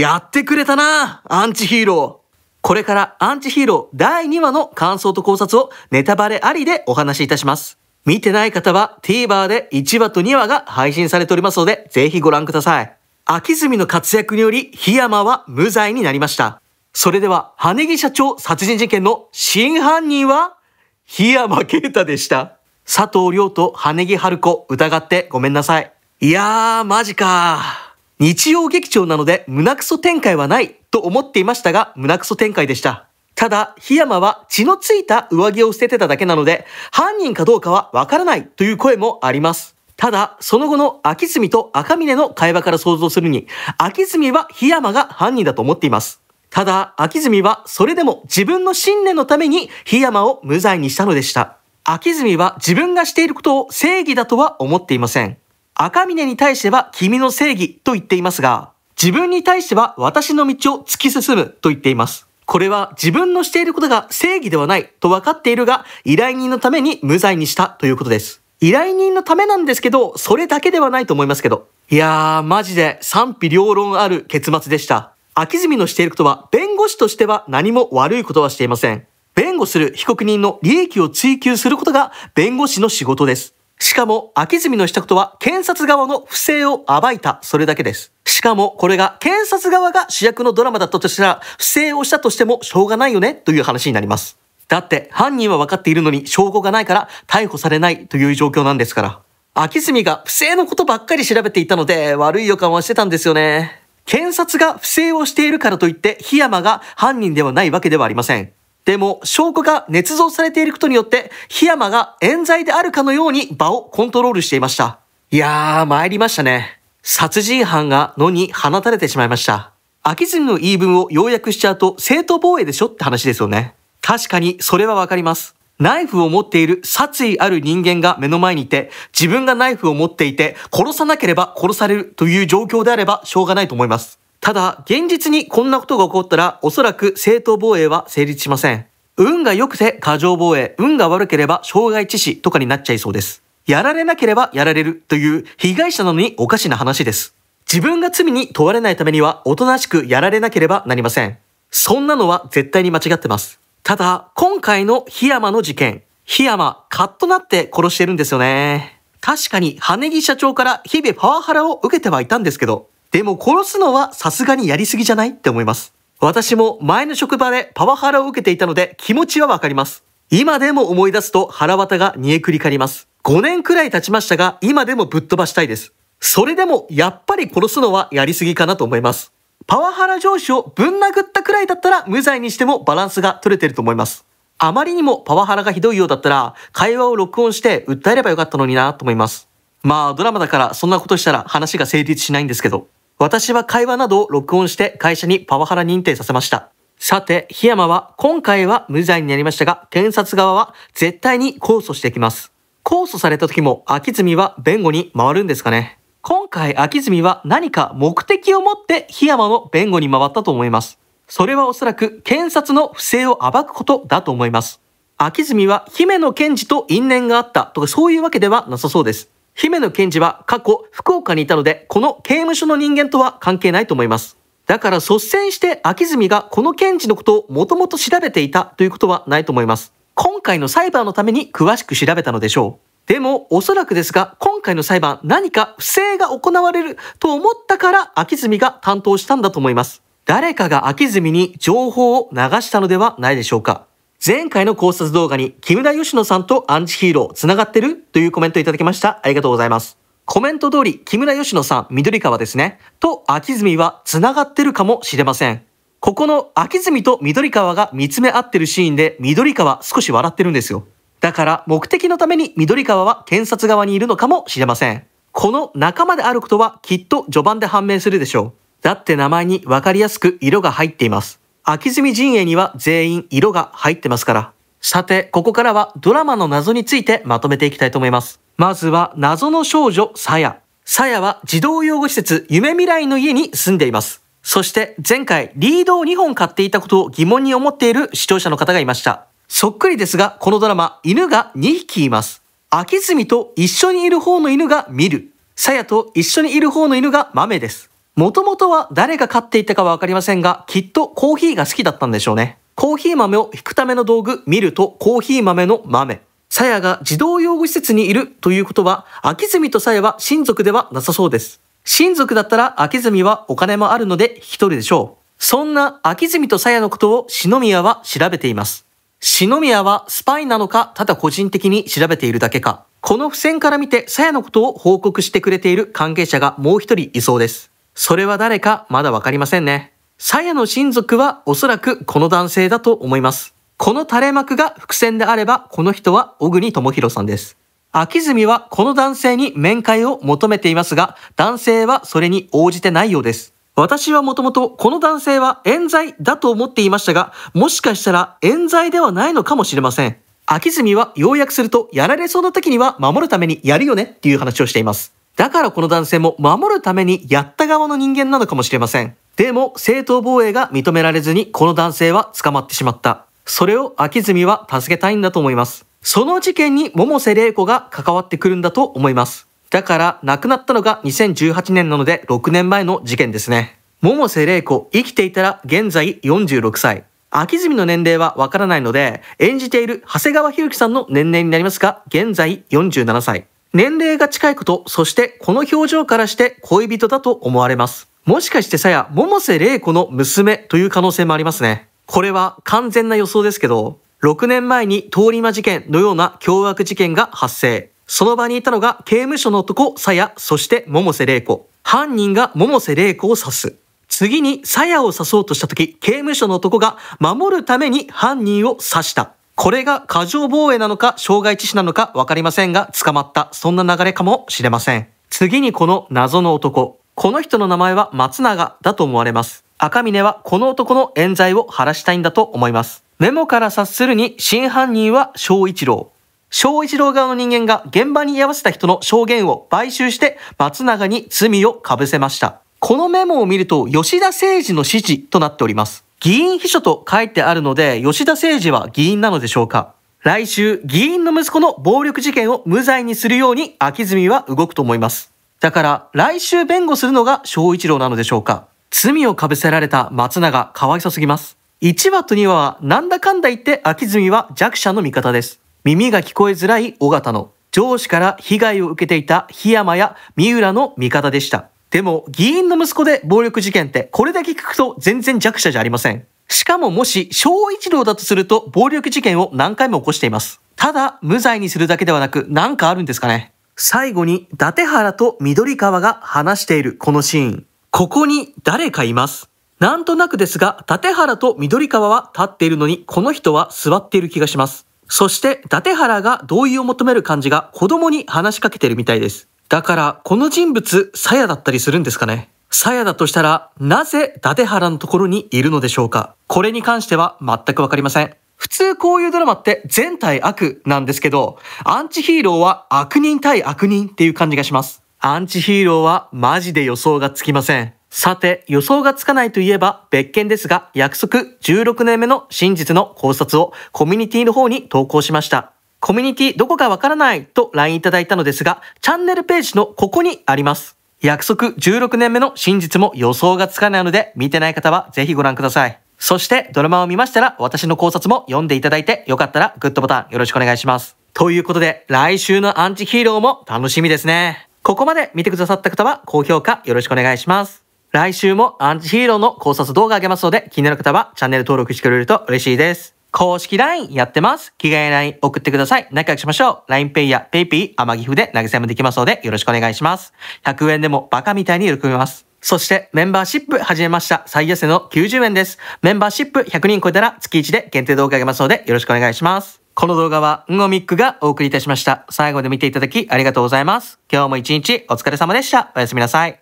やってくれたなアンチヒーローこれからアンチヒーロー第2話の感想と考察をネタバレありでお話しいたします。見てない方は TVer で1話と2話が配信されておりますので、ぜひご覧ください。秋住の活躍により、檜山は無罪になりました。それでは、羽木社長殺人事件の真犯人は、檜山啓太でした。佐藤亮と羽木春子疑ってごめんなさい。いやー、マジか日曜劇場なので胸クソ展開はないと思っていましたが、胸クソ展開でした。ただ、檜山は血のついた上着を捨ててただけなので、犯人かどうかはわからないという声もあります。ただ、その後の秋澄と赤峰の会話から想像するに、秋澄は檜山が犯人だと思っています。ただ、秋澄はそれでも自分の信念のために檜山を無罪にしたのでした。秋澄は自分がしていることを正義だとは思っていません。赤峰に対しては君の正義と言っていますが、自分に対しては私の道を突き進むと言っています。これは自分のしていることが正義ではないと分かっているが、依頼人のために無罪にしたということです。依頼人のためなんですけど、それだけではないと思いますけど。いやー、マジで賛否両論ある結末でした。秋住のしていることは、弁護士としては何も悪いことはしていません。弁護する被告人の利益を追求することが弁護士の仕事です。しかも、秋住のたことは、検察側の不正を暴いた、それだけです。しかも、これが検察側が主役のドラマだったとしたら、不正をしたとしてもしょうがないよね、という話になります。だって、犯人は分かっているのに証拠がないから逮捕されないという状況なんですから。秋住が不正のことばっかり調べていたので、悪い予感はしてたんですよね。検察が不正をしているからといって、檜山が犯人ではないわけではありません。でも、証拠が捏造されていることによって、檜山が冤罪であるかのように場をコントロールしていました。いやー、参りましたね。殺人犯が野に放たれてしまいました。飽きずにの言い分を要約しちゃうと正当防衛でしょって話ですよね。確かにそれはわかります。ナイフを持っている殺意ある人間が目の前にいて、自分がナイフを持っていて、殺さなければ殺されるという状況であればしょうがないと思います。ただ、現実にこんなことが起こったら、おそらく正当防衛は成立しません。運が良くて過剰防衛、運が悪ければ障害致死とかになっちゃいそうです。やられなければやられるという被害者なのにおかしな話です。自分が罪に問われないためにはおとなしくやられなければなりません。そんなのは絶対に間違ってます。ただ、今回の檜山の事件。檜山、カッとなって殺してるんですよね。確かに、羽木社長から日々パワハラを受けてはいたんですけど、でも殺すのはさすがにやりすぎじゃないって思います。私も前の職場でパワハラを受けていたので気持ちはわかります。今でも思い出すと腹渡が煮えくり返ります。5年くらい経ちましたが、今でもぶっ飛ばしたいです。それでもやっぱり殺すのはやりすぎかなと思います。パワハラ上司をぶん殴ったくらいだったら無罪にしてもバランスが取れてると思います。あまりにもパワハラがひどいようだったら、会話を録音して訴えればよかったのになと思います。まあドラマだからそんなことしたら話が成立しないんですけど。私は会話などを録音して会社にパワハラ認定させました。さて、檜山は今回は無罪になりましたが、検察側は絶対に控訴していきます。控訴された時も秋住は弁護に回るんですかね今回秋住は何か目的を持って檜山の弁護に回ったと思います。それはおそらく検察の不正を暴くことだと思います。秋住は姫野賢治と因縁があったとかそういうわけではなさそうです。姫野検事は過去福岡にいたので、この刑務所の人間とは関係ないと思います。だから率先して秋住がこの検事のことをもともと調べていたということはないと思います。今回の裁判のために詳しく調べたのでしょう。でも、おそらくですが、今回の裁判、何か不正が行われると思ったから、秋住が担当したんだと思います。誰かが秋住に情報を流したのではないでしょうか。前回の考察動画に、木村佳乃さんとアンチヒーロー繋がってるというコメントいただきました。ありがとうございます。コメント通り、木村佳乃さん、緑川ですね。と、秋澄は繋がってるかもしれません。ここの秋澄と緑川が見つめ合ってるシーンで、緑川少し笑ってるんですよ。だから目的のために緑川は検察側にいるのかもしれません。この仲間であることはきっと序盤で判明するでしょう。だって名前にわかりやすく色が入っています。秋住陣営には全員色が入ってますから。さて、ここからはドラマの謎についてまとめていきたいと思います。まずは謎の少女、さや。さやは児童養護施設夢未来の家に住んでいます。そして前回リードを2本買っていたことを疑問に思っている視聴者の方がいました。そっくりですが、このドラマ、犬が2匹います。秋住と一緒にいる方の犬が見る。鞘と一緒にいる方の犬が豆です。もともとは誰が飼っていたかはわかりませんが、きっとコーヒーが好きだったんでしょうね。コーヒー豆を引くための道具、見るとコーヒー豆の豆。さやが児童養護施設にいるということは、秋住と鞘は親族ではなさそうです。親族だったら秋住はお金もあるので引き取るでしょう。そんな秋住と鞘のことを篠宮は調べています。篠宮はスパイなのか、ただ個人的に調べているだけか。この付箋から見て、さやのことを報告してくれている関係者がもう一人いそうです。それは誰かまだわかりませんね。サヤの親族はおそらくこの男性だと思います。この垂れ幕が伏線であれば、この人は小国智弘さんです。秋住はこの男性に面会を求めていますが、男性はそれに応じてないようです。私はもともとこの男性は冤罪だと思っていましたが、もしかしたら冤罪ではないのかもしれません。秋住は要約すると、やられそうな時には守るためにやるよねっていう話をしています。だからこの男性も守るためにやった側の人間なのかもしれません。でも、正当防衛が認められずに、この男性は捕まってしまった。それを秋住は助けたいんだと思います。その事件に百瀬玲子が関わってくるんだと思います。だから、亡くなったのが2018年なので、6年前の事件ですね。百瀬玲子、生きていたら現在46歳。秋住の年齢はわからないので、演じている長谷川博之さんの年齢になりますが、現在47歳。年齢が近いこと、そしてこの表情からして恋人だと思われます。もしかしてさや、桃瀬玲子の娘という可能性もありますね。これは完全な予想ですけど、6年前に通り魔事件のような凶悪事件が発生。その場にいたのが刑務所の男、さや、そして桃瀬玲子。犯人が桃瀬玲子を刺す。次に鞘を刺そうとした時、刑務所の男が守るために犯人を刺した。これが過剰防衛なのか障害致死なのかわかりませんが捕まった。そんな流れかもしれません。次にこの謎の男。この人の名前は松永だと思われます。赤峰はこの男の冤罪を晴らしたいんだと思います。メモから察するに真犯人は小一郎。小一郎側の人間が現場に居合わせた人の証言を買収して松永に罪をかぶせました。このメモを見ると吉田誠二の指示となっております。議員秘書と書いてあるので、吉田誠二は議員なのでしょうか来週、議員の息子の暴力事件を無罪にするように秋住は動くと思います。だから、来週弁護するのが小一郎なのでしょうか罪をかぶせられた松永、かわいそすぎます。1話と2話は、なんだかんだ言って秋住は弱者の味方です。耳が聞こえづらい尾形の、上司から被害を受けていた檜山や三浦の味方でした。でも、議員の息子で暴力事件って、これだけ聞くと全然弱者じゃありません。しかももし、小一郎だとすると、暴力事件を何回も起こしています。ただ、無罪にするだけではなく、何かあるんですかね。最後に、伊達原と緑川が話しているこのシーン。ここに誰かいます。なんとなくですが、伊達原と緑川は立っているのに、この人は座っている気がします。そして、伊達原が同意を求める感じが子供に話しかけてるみたいです。だからこの人物サヤだったりするんですかねサヤだとしたらなぜ伊達原のところにいるのでしょうかこれに関しては全くわかりません。普通こういうドラマって全対悪なんですけど、アンチヒーローは悪人対悪人っていう感じがします。アンチヒーローはマジで予想がつきません。さて、予想がつかないといえば別件ですが、約束16年目の真実の考察をコミュニティの方に投稿しました。コミュニティどこかわからないと LINE いただいたのですが、チャンネルページのここにあります。約束16年目の真実も予想がつかないので、見てない方はぜひご覧ください。そしてドラマを見ましたら私の考察も読んでいただいてよかったらグッドボタンよろしくお願いします。ということで来週のアンチヒーローも楽しみですね。ここまで見てくださった方は高評価よろしくお願いします。来週もアンチヒーローの考察動画あげますので気になる方はチャンネル登録してくれると嬉しいです。公式 LINE やってます。着替え LINE 送ってください。仲良くしましょう。LINEPay や PayPay、天岐阜で投げもできますのでよろしくお願いします。100円でもバカみたいに喜びます。そしてメンバーシップ始めました。最安値の90円です。メンバーシップ100人超えたら月1で限定動画あげますのでよろしくお願いします。この動画はんごみっくがお送りいたしました。最後まで見ていただきありがとうございます。今日も一日お疲れ様でした。おやすみなさい。